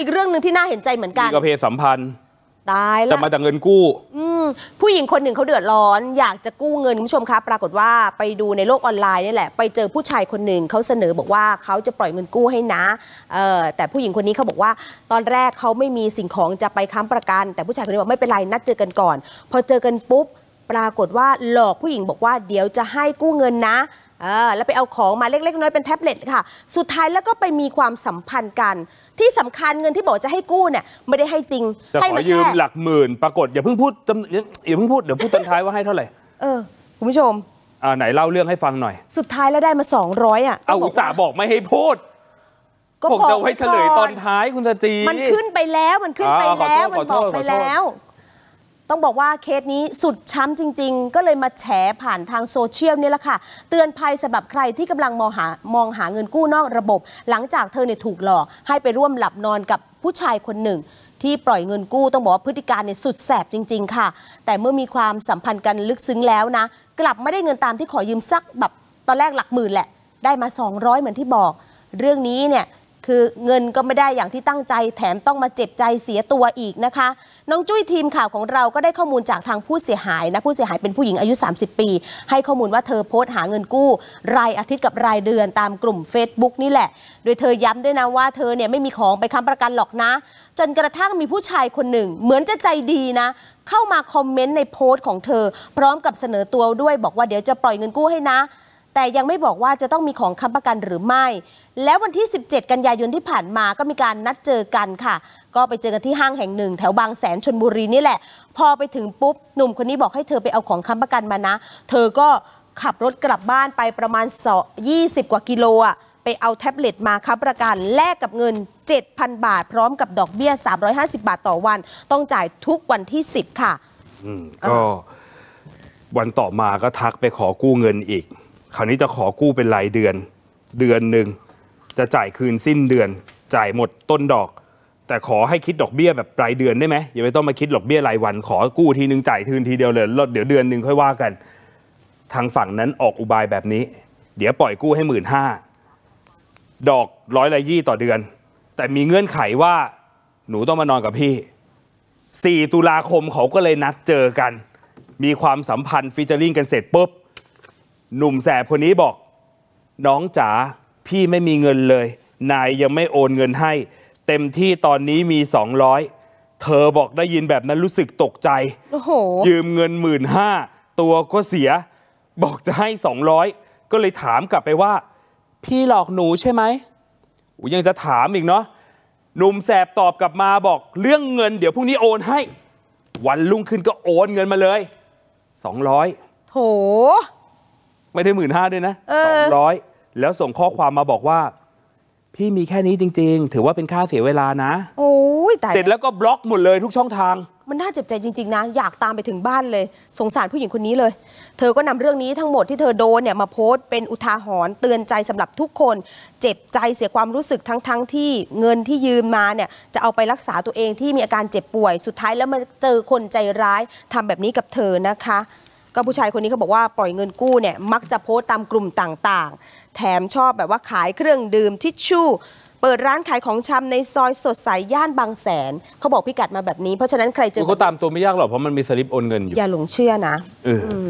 อีกเรื่องหนึ่งที่น่าเห็นใจเหมือนกันมีกระเพสัมพันธ์ตายแล้วแต่มาจากเงินกู้ผู้หญิงคนหนึ่งเขาเดือดร้อนอยากจะกู้เงินคุณผู้ชมคะปรากฏว่าไปดูในโลกออนไลน์นี่แหละ ไปเจอผู้ชายคนหนึ่งเขาเสนอบอกว่าเขาจะปล่อยเงินกู้ให้นะแต่ผู้หญิงคนนี้เขาบอกว่า ตอนแรกเขาไม่มีสิ่งของจะไปค้ำประกัน แต่ผู้ชายคนนี้บอกไม่เป็นไรนัดเจอกันก่อน พอเจอกันปุ๊บปรากฏว่าหลอกผู้หญิงบอกว่าเดี๋ยวจะให้กู้เงินนะแล้วไปเอาของมาเล็กๆ น้อยเป็นแท็บเล็ตค่ะ สุดท้ายแล้วก็ไปมีความสัมพันธ์กันที่สำคัญเงินที่บอกจะให้กู้เนี่ยไม่ได้ให้จริงจะขอยืมหลักหมื่นปรากฏอย่าเพิ่งพูดอย่าเพิ่งพูดเดี๋ยวพูดตอนท้ายว่าให้เท่าไหร่เออคุณผู้ชม อ่าไหนเล่าเรื่องให้ฟังหน่อย สุดท้ายแล้วได้มา 200 อ่ะเอาอุตส่าห์บอกไม่ให้พูด ก็ผมจะไว้เฉลยตอนท้ายคุณสจีมันขึ้นไปแล้วมันขึ้นไปแล้วมันบอกไปแล้วต้องบอกว่าเคสนี้สุดช้ำจริง ๆ ก็เลยมาแฉผ่านทางโซเชียลนี่แหละค่ะ เตือนภัยสำหรับใครที่กำลังมองหามองหาเงินกู้นอกระบบ หลังจากเธอเนี่ยถูกหลอกให้ไปร่วมหลับนอนกับผู้ชายคนหนึ่งที่ปล่อยเงินกู้ต้องบอกว่าพฤติการเนี่ยสุดแสบจริง ๆค่ะ แต่เมื่อมีความสัมพันธ์กันลึกซึ้งแล้วนะ กลับไม่ได้เงินตามที่ขอยืมสักแบบตอนแรกหลักหมื่นแหละได้มา 200เหมือนที่บอก เรื่องนี้เนี่ยคือเงินก็ไม่ได้อย่างที่ตั้งใจแถมต้องมาเจ็บใจเสียตัวอีกนะคะ น้องจุ้ยทีมข่าวของเราก็ได้ข้อมูลจากทางผู้เสียหายนะ ผู้เสียหายเป็นผู้หญิงอายุ 30 ปี ให้ข้อมูลว่าเธอโพสต์หาเงินกู้ รายอาทิตย์กับรายเดือนตามกลุ่ม Facebook นี่แหละ โดยเธอย้ำด้วยนะว่าเธอเนี่ยไม่มีของไปค้ำประกันหรอกนะ จนกระทั่งมีผู้ชายคนหนึ่ง เหมือนจะใจดีนะ เข้ามาคอมเมนต์ในโพสต์ของเธอ พร้อมกับเสนอตัวด้วย บอกว่าเดี๋ยวจะปล่อยเงินกู้ให้นะแต่ยังไม่บอกว่าจะต้องมีของค้ำประกันหรือไม่ แล้ววันที่ 17 กันยายนที่ผ่านมาก็มีการนัดเจอกันค่ะ ก็ไปเจอกันที่ห้างแห่งหนึ่ง แถวบางแสนชนบุรีนี่แหละ พอไปถึงปุ๊บหนุ่มคนนี้บอกให้เธอไปเอาของค้ำประกันมานะ เธอก็ขับรถกลับบ้านไปประมาณ 20 กว่ากิโลอ่ะไปเอาแท็บเล็ตมาค้ำประกันแลกกับเงิน 7,000 บาทพร้อมกับดอกเบี้ย 350 บาทต่อวัน ต้องจ่ายทุกวันที่ 10 ค่ะก็วันต่อมาก็ทักไปขอกู้เงินอีกคราวนี้จะขอกู้เป็นรายเดือน เดือนหนึ่ง จะจ่ายคืนสิ้นเดือน จ่ายหมดต้นดอก แต่ขอให้คิดดอกเบี้ยแบบรายเดือนได้ไหมอย่าไปต้องมาคิดดอกเบี้ยรายวัน ขอกู้ทีนึงจ่ายคืนทีเดียวเลยเดี๋ยวเดือนหนึ่งค่อยว่ากัน ทางฝั่งนั้นออกอุบายแบบนี้ เดี๋ยวปล่อยกู้ให้หมื่นห้าดอกร้อยละยี่ต่อเดือน แต่มีเงื่อนไขว่าหนูต้องมานอนกับพี่ 4 ตุลาคมเขาก็เลยนัดเจอกัน มีความสัมพันธ์ฟิชเจอริงกันเสร็จปุ๊บหนุ่มแสบคนนี้บอก น้องจ๋าพี่ไม่มีเงินเลย นายยังไม่โอนเงินให้ เต็มที่ตอนนี้มี 200 เธอบอกได้ยินแบบนั้นรู้สึกตกใจ โอ้โห ยืมเงินหมื่นห้าตัวก็เสีย บอกจะให้ 200 ก็เลยถามกลับไปว่า พี่หลอกหนูใช่ไหมอยังจะถามอีกเนาะหนุ่มแสบตอบกลับมาบอกเรื่องเงินเดี๋ยวพรุ่งนี้โอนให้ วันลุ่งขึ้นก็โอนเงินมาเลย200โถไม่ได้หมื่นห้าด้วยนะสองร้อยแล้วส่งข้อความมาบอกว่า พี่มีแค่นี้จริง ๆ ถือว่าเป็นค่าเสียเวลานะ โอ้ยต่เสร็จแล้วก็บล็อกหมดเลยทุกช่องทาง มันน่าเจ็บใจจริง ๆ นะ อยากตามไปถึงบ้านเลย สงสารผู้หญิงคนนี้เลย เธอก็นำเรื่องนี้ทั้งหมดที่เธอโดนเนี่ยมาโพสต์เป็นอุทาหรณ์เตือนใจสำหรับทุกคน เจ็บใจเสียความรู้สึกทั้งๆทที่เงินที่ยืมมาเนี่ยจะเอาไปรักษาตัวเองที่มีอาการเจ็บป่วย สุดท้ายแล้วมาเจอคนใจร้ายทำแบบนี้กับเธอนะคะก็ผู้ชายคนนี้เขาบอกว่า ปล่อยเงินกู้เนี่ย มักจะโพสต์ตามกลุ่มต่างๆ แถมชอบแบบว่าขายเครื่องดื่มทิชชู่ เปิดร้านขายของชำในซอยสดใสยย่านบางแสน เขาบอกพิกัดมาแบบนี้เพราะฉะนั้นใครเจอเขาตามตัวไม่ยากหรอกเพราะมันมีสลิปโอนเงินอยู่อย่าหลงเชื่อนะออ